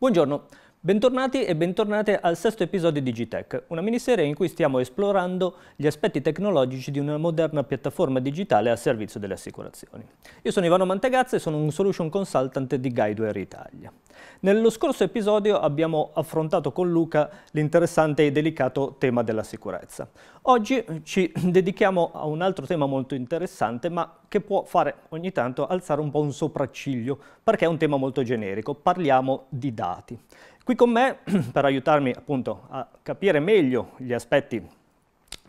Buongiorno. Bentornati e bentornate al sesto episodio di Digitech, una miniserie in cui stiamo esplorando gli aspetti tecnologici di una moderna piattaforma digitale a servizio delle assicurazioni. Io sono Ivano Mantegazza e sono un solution consultant di Guideware Italia. Nello scorso episodio abbiamo affrontato con Luca l'interessante e delicato tema della sicurezza. Oggi ci dedichiamo a un altro tema molto interessante, ma che può fare ogni tanto alzare un po' un sopracciglio, perché è un tema molto generico. Parliamo di dati. Qui con me, per aiutarmi appunto a capire meglio gli aspetti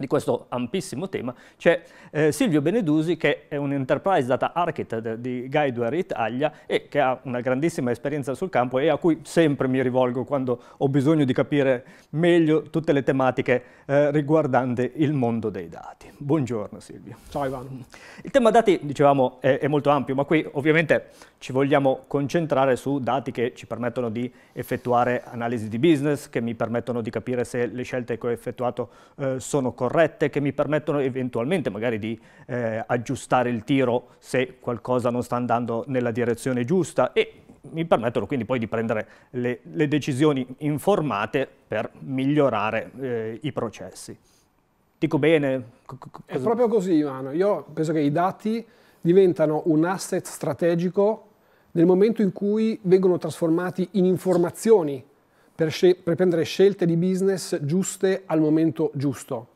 di questo ampissimo tema c'è eh, Silvio Benedusi che è un enterprise data architect di Guideware Italia e che ha una grandissima esperienza sul campo e a cui sempre mi rivolgo quando ho bisogno di capire meglio tutte le tematiche eh, riguardanti il mondo dei dati. Buongiorno Silvio. Ciao Ivano. Il tema dati, dicevamo, è, è molto ampio, ma qui ovviamente ci vogliamo concentrare su dati che ci permettono di effettuare analisi di business, che mi permettono di capire se le scelte che ho effettuato eh, sono corrette corrette che mi permettono eventualmente magari di eh, aggiustare il tiro se qualcosa non sta andando nella direzione giusta e mi permettono quindi poi di prendere le, le decisioni informate per migliorare eh, i processi. Dico bene? È proprio così Ivano, io penso che i dati diventano un asset strategico nel momento in cui vengono trasformati in informazioni per, per prendere scelte di business giuste al momento giusto.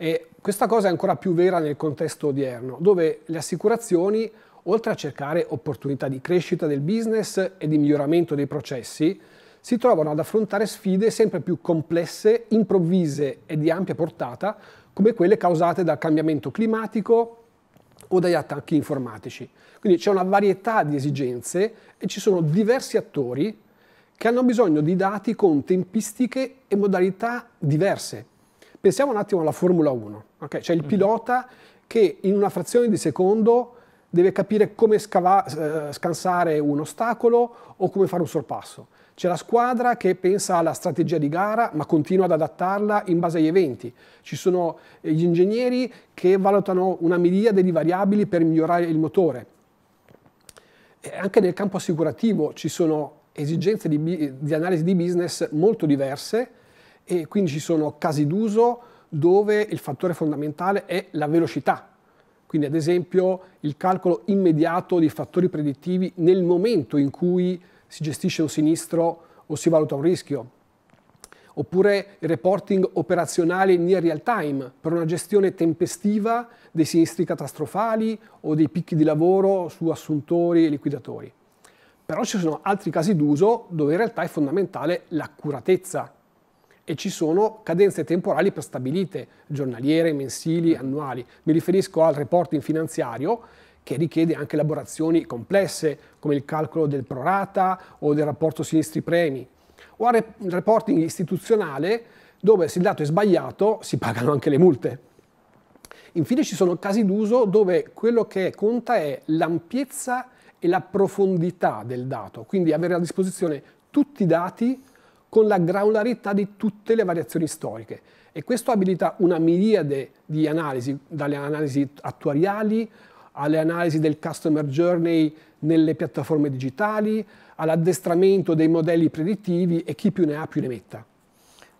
E questa cosa è ancora più vera nel contesto odierno, dove le assicurazioni, oltre a cercare opportunità di crescita del business e di miglioramento dei processi, si trovano ad affrontare sfide sempre più complesse, improvvise e di ampia portata, come quelle causate dal cambiamento climatico o dagli attacchi informatici. Quindi c'è una varietà di esigenze e ci sono diversi attori che hanno bisogno di dati con tempistiche e modalità diverse Pensiamo un attimo alla Formula 1, okay? cioè il mhm. pilota che in una frazione di secondo deve capire come scava, eh, scansare un ostacolo o come fare un sorpasso. C'è la squadra che pensa alla strategia di gara ma continua ad adattarla in base agli eventi. Ci sono eh, gli ingegneri che valutano una miriade di variabili per migliorare il motore. E anche nel campo assicurativo ci sono esigenze di, di analisi di business molto diverse e quindi ci sono casi d'uso dove il fattore fondamentale è la velocità. Quindi ad esempio il calcolo immediato di fattori predittivi nel momento in cui si gestisce un sinistro o si valuta un rischio. Oppure il reporting operazionale near real time per una gestione tempestiva dei sinistri catastrofali o dei picchi di lavoro su assuntori e liquidatori. Però ci sono altri casi d'uso dove in realtà è fondamentale l'accuratezza e ci sono cadenze temporali prestabilite, giornaliere, mensili, annuali. Mi riferisco al reporting finanziario che richiede anche elaborazioni complesse come il calcolo del prorata o del rapporto sinistri premi o al reporting istituzionale dove se il dato è sbagliato si pagano anche le multe. Infine ci sono casi d'uso dove quello che conta è l'ampiezza e la profondità del dato, quindi avere a disposizione tutti i dati con la granularità di tutte le variazioni storiche e questo abilita una miriade di analisi, dalle analisi attuariali alle analisi del customer journey nelle piattaforme digitali, all'addestramento dei modelli predittivi e chi più ne ha più ne metta.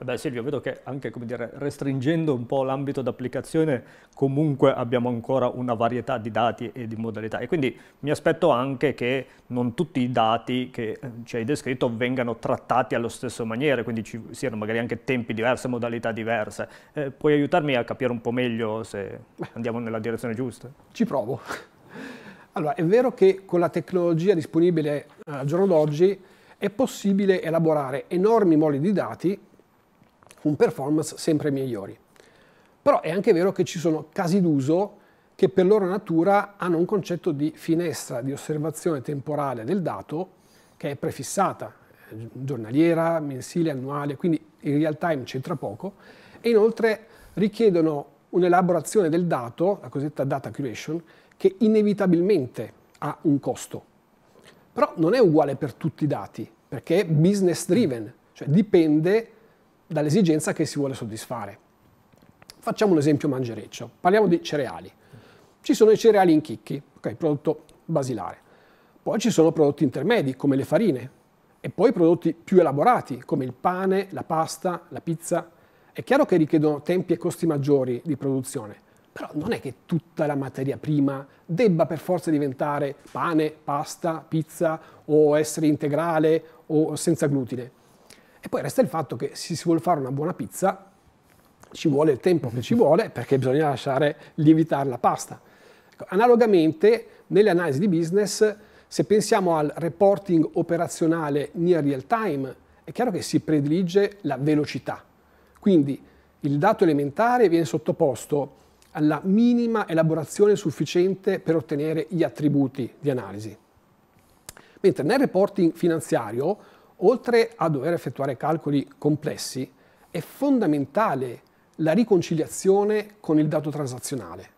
Beh Silvio, vedo che anche dire, restringendo un po' l'ambito d'applicazione comunque abbiamo ancora una varietà di dati e di modalità e quindi mi aspetto anche che non tutti i dati che eh, ci hai descritto vengano trattati allo stesso maniera, quindi ci siano magari anche tempi diversi, modalità diverse. Eh, puoi aiutarmi a capire un po' meglio se andiamo nella direzione giusta? Ci provo. Allora, è vero che con la tecnologia disponibile eh, al giorno d'oggi è possibile elaborare enormi moli di dati un performance sempre migliori. Però è anche vero che ci sono casi d'uso che per loro natura hanno un concetto di finestra di osservazione temporale del dato che è prefissata, eh, giornaliera, mensile, annuale, quindi in real time c'entra poco, e inoltre richiedono un'elaborazione del dato, la cosiddetta data curation, che inevitabilmente ha un costo. Però non è uguale per tutti i dati, perché è business driven, cioè dipende dall'esigenza che si vuole soddisfare. Facciamo un esempio mangereccio, parliamo di cereali. Ci sono i cereali in chicchi, ok, prodotto basilare. Poi ci sono prodotti intermedi come le farine e poi prodotti più elaborati come il pane, la pasta, la pizza. È chiaro che richiedono tempi e costi maggiori di produzione, però non è che tutta la materia prima debba per forza diventare pane, pasta, pizza o essere integrale o senza glutine. E poi resta il fatto che se si vuole fare una buona pizza, ci vuole il tempo che ci vuole perché bisogna lasciare lievitare la pasta. Ecco, analogamente, nelle analisi di business, se pensiamo al reporting operazionale near real time, è chiaro che si predilige la velocità. Quindi il dato elementare viene sottoposto alla minima elaborazione sufficiente per ottenere gli attributi di analisi. Mentre nel reporting finanziario oltre a dover effettuare calcoli complessi, è fondamentale la riconciliazione con il dato transazionale.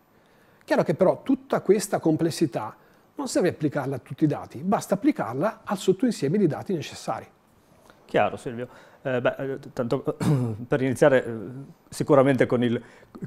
Chiaro che però tutta questa complessità non serve applicarla a tutti i dati, basta applicarla al sottoinsieme di dati necessari. Chiaro Silvio. Eh, beh, eh, tanto per iniziare eh, sicuramente con il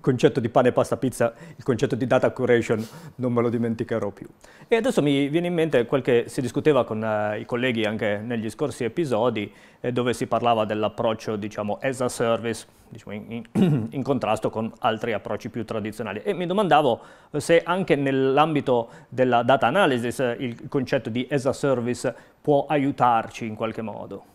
concetto di pane, pasta, pizza, il concetto di data curation non me lo dimenticherò più. E adesso mi viene in mente quel che si discuteva con eh, i colleghi anche negli scorsi episodi eh, dove si parlava dell'approccio diciamo as a service diciamo, in, in, in, contrasto con altri approcci più tradizionali e mi domandavo eh, se anche nell'ambito della data analysis il concetto di as a service può aiutarci in qualche modo.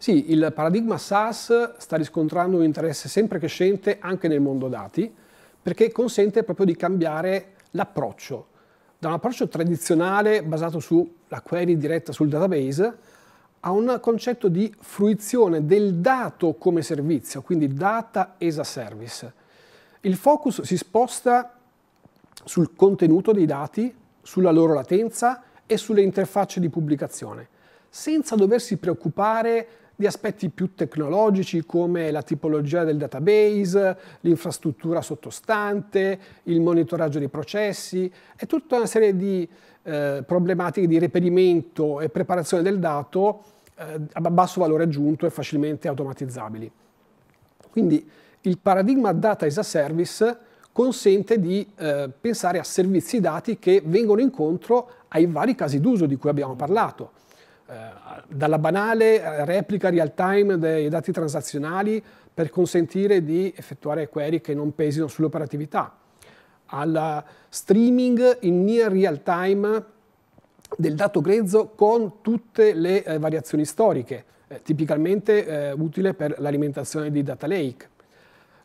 Sì, il paradigma SaaS sta riscontrando un interesse sempre crescente anche nel mondo dati, perché consente proprio di cambiare l'approccio, da un approccio tradizionale basato sulla query diretta sul database a un concetto di fruizione del dato come servizio, quindi data as a service. Il focus si sposta sul contenuto dei dati, sulla loro latenza e sulle interfacce di pubblicazione, senza doversi preoccupare di aspetti più tecnologici come la tipologia del database, l'infrastruttura sottostante, il monitoraggio dei processi e tutta una serie di eh, problematiche di reperimento e preparazione del dato eh, a basso valore aggiunto e facilmente automatizzabili. Quindi il paradigma data as a service consente di eh, pensare a servizi dati che vengono incontro ai vari casi d'uso di cui abbiamo parlato eh, dalla banale eh, replica real time dei dati transazionali per consentire di effettuare query che non pesino sull'operatività, al streaming in near real time del dato grezzo con tutte le eh, variazioni storiche, eh, tipicamente eh, utile per l'alimentazione di data lake.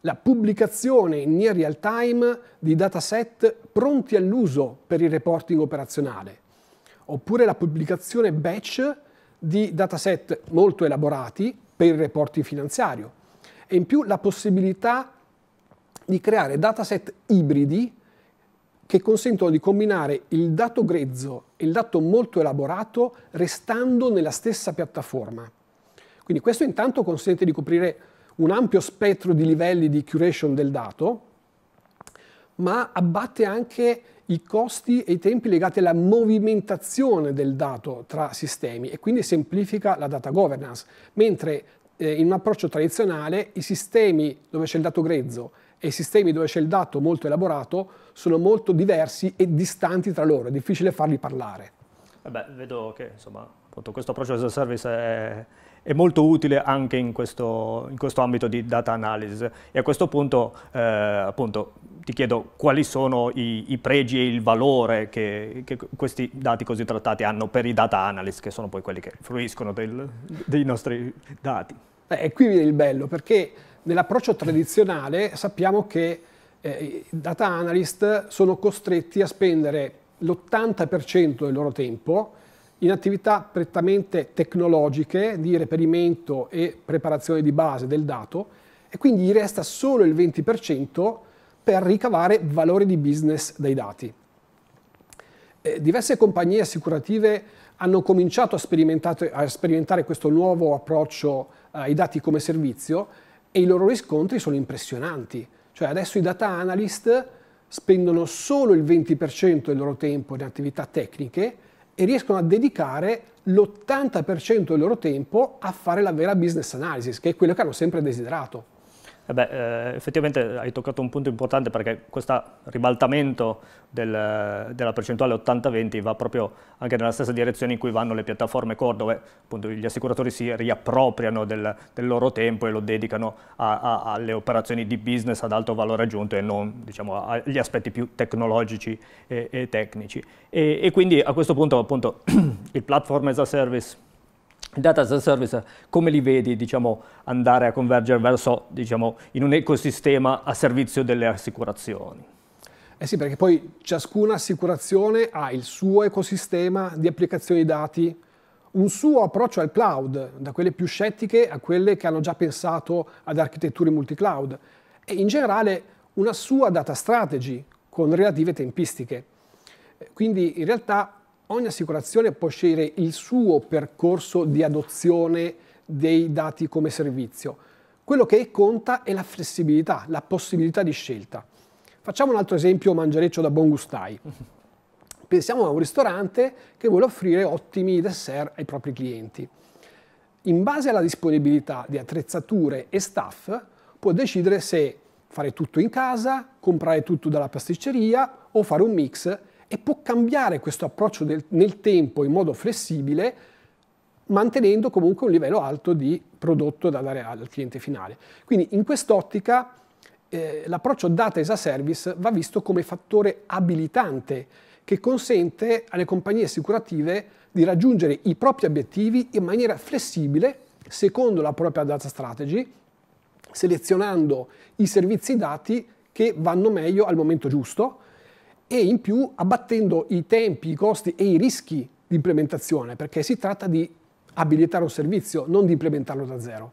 La pubblicazione in near real time di dataset pronti all'uso per il reporting operazionale, oppure la pubblicazione batch di dataset molto elaborati per il reporting finanziario e in più la possibilità di creare dataset ibridi che consentono di combinare il dato grezzo e il dato molto elaborato restando nella stessa piattaforma. Quindi questo intanto consente di coprire un ampio spettro di livelli di curation del dato, ma abbatte anche i costi e i tempi legati alla movimentazione del dato tra sistemi e quindi semplifica la data governance, mentre eh, in un approccio tradizionale i sistemi dove c'è il dato grezzo e i sistemi dove c'è il dato molto elaborato sono molto diversi e distanti tra loro, è difficile farli parlare. Vabbè, vedo che insomma, questo approccio as a service è è molto utile anche in questo, in questo ambito di data analysis e a questo punto eh, appunto ti chiedo quali sono i, i pregi e il valore che, che, questi dati così trattati hanno per i data analyst che sono poi quelli che fruiscono del, dei nostri dati. E qui viene il bello perché nell'approccio tradizionale sappiamo che eh, i data analyst sono costretti a spendere l'80% del loro tempo in attività prettamente tecnologiche di reperimento e preparazione di base del dato e quindi gli resta solo il 20% per ricavare valore di business dai dati. Eh, diverse compagnie assicurative hanno cominciato a, a sperimentare questo nuovo approccio eh, ai dati come servizio e i loro riscontri sono impressionanti. Cioè adesso i data analyst spendono solo il 20% del loro tempo in attività tecniche e riescono a dedicare l'80% del loro tempo a fare la vera business analysis, che è quello che hanno sempre desiderato. Eh beh, eh, effettivamente hai toccato un punto importante perché questo ribaltamento del, della percentuale 80-20 va proprio anche nella stessa direzione in cui vanno le piattaforme core dove appunto, gli assicuratori si riappropriano del, del loro tempo e lo dedicano a, a, alle operazioni di business ad alto valore aggiunto e non diciamo, agli aspetti più tecnologici e, e tecnici. E, e, quindi a questo punto appunto il platform as a service data as a service, come li vedi diciamo, andare a convergere verso, diciamo, in un ecosistema a servizio delle assicurazioni? Eh sì, perché poi ciascuna assicurazione ha il suo ecosistema di applicazioni dati, un suo approccio al cloud, da quelle più scettiche a quelle che hanno già pensato ad architetture multicloud, e in generale una sua data strategy con relative tempistiche. Quindi in realtà ogni assicurazione può scegliere il suo percorso di adozione dei dati come servizio. Quello che conta è la flessibilità, la possibilità di scelta. Facciamo un altro esempio mangiareccio da buon gustai. Pensiamo a un ristorante che vuole offrire ottimi dessert ai propri clienti. In base alla disponibilità di attrezzature e staff, può decidere se fare tutto in casa, comprare tutto dalla pasticceria o fare un mix e può cambiare questo approccio del, nel tempo in modo flessibile mantenendo comunque un livello alto di prodotto da dare al cliente finale. Quindi in quest'ottica eh, l'approccio data as a service va visto come fattore abilitante che consente alle compagnie assicurative di raggiungere i propri obiettivi in maniera flessibile secondo la propria data strategy, selezionando i servizi dati che vanno meglio al momento giusto, e in più abbattendo i tempi, i costi e i rischi di implementazione, perché si tratta di abilitare un servizio, non di implementarlo da zero.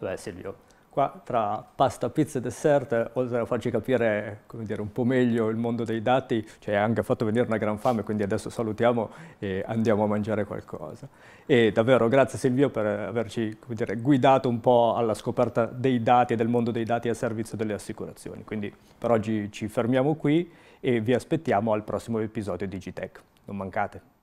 Beh Silvio, qua tra pasta, pizza e dessert, oltre a farci capire dire, un po' meglio il mondo dei dati, ci cioè hai anche fatto venire una gran fame, quindi adesso salutiamo e andiamo a mangiare qualcosa. E davvero grazie Silvio per averci dire, guidato un po' alla scoperta dei dati e del mondo dei dati a servizio delle assicurazioni. Quindi per oggi ci fermiamo qui e vi aspettiamo al prossimo episodio di Gitech. Non mancate!